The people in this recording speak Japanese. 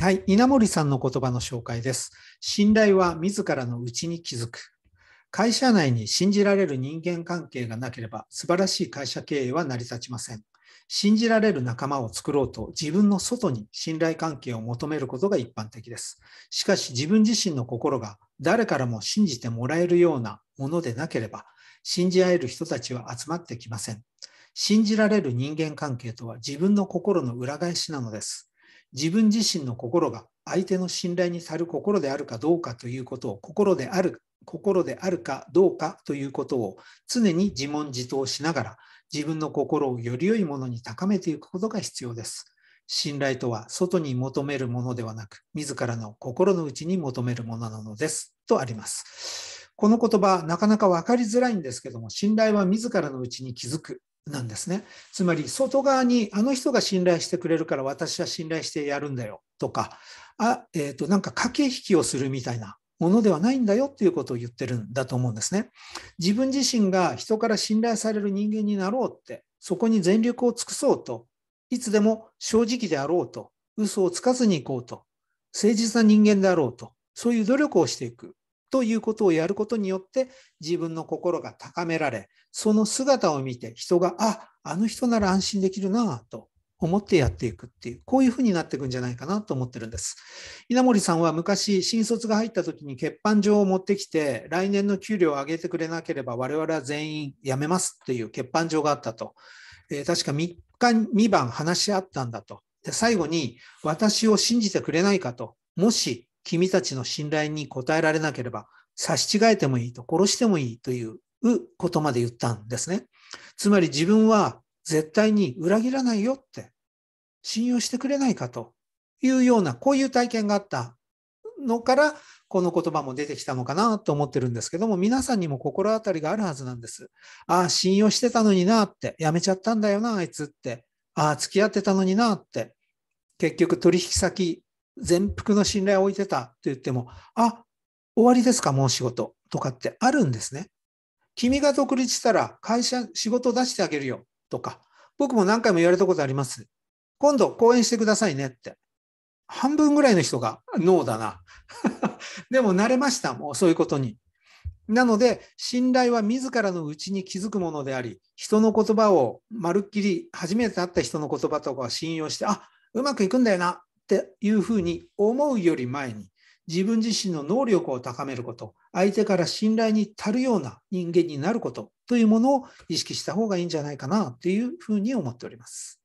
はい、稲森さんの言葉の紹介です。信頼は自らの内に気づく。会社内に信じられる人間関係がなければ素晴らしい会社経営は成り立ちません。信じられる仲間を作ろうと自分の外に信頼関係を求めることが一般的です。しかし自分自身の心が誰からも信じてもらえるようなものでなければ信じ合える人たちは集まってきません。信じられる人間関係とは自分の心の裏返しなのです。自分自身の心が相手の信頼にさる心であるかどうかということを心である心であるかどうかということを常に自問自答しながら自分の心をより良いものに高めていくことが必要です。信頼とは外に求めるものではなく自らの心の内に求めるものなのですとあります。この言葉なかなか分かりづらいんですけども信頼は自らのうちに気づくなんですね。つまり外側にあの人が信頼してくれるから私は信頼してやるんだよとかあ、えーと、なんか駆け引きをするみたいなものではないんだよっていうことを言ってるんだと思うんですね。自分自身が人から信頼される人間になろうってそこに全力を尽くそうといつでも正直であろうと嘘をつかずにいこうと誠実な人間であろうとそういう努力をしていくということをやることによって自分の心が高められ、その姿を見て人が、あ、あの人なら安心できるなと思ってやっていくっていう、こういうふうになっていくんじゃないかなと思ってるんです。稲森さんは昔、新卒が入った時に欠板状を持ってきて、来年の給料を上げてくれなければ我々は全員辞めますっていう欠板状があったと。えー、確か3日、2番話し合ったんだと。で最後に、私を信じてくれないかと。もし君たちの信頼に応えられなければ、差し違えてもいいと、殺してもいいということまで言ったんですね。つまり自分は絶対に裏切らないよって、信用してくれないかというような、こういう体験があったのから、この言葉も出てきたのかなと思ってるんですけども、皆さんにも心当たりがあるはずなんです。ああ、信用してたのになって、やめちゃったんだよな、あいつって。ああ、付き合ってたのになって。結局取引先全幅の信頼を置いてたと言っても、あ、終わりですか、もう仕事とかってあるんですね。君が独立したら会社、仕事出してあげるよとか、僕も何回も言われたことあります。今度講演してくださいねって。半分ぐらいの人がノーだな。でも慣れました、もうそういうことに。なので、信頼は自らの内に気づくものであり、人の言葉をまるっきり初めて会った人の言葉とかを信用して、あうまくいくんだよな、っていうふうに思うより前に自分自身の能力を高めること相手から信頼に足るような人間になることというものを意識した方がいいんじゃないかなというふうに思っております。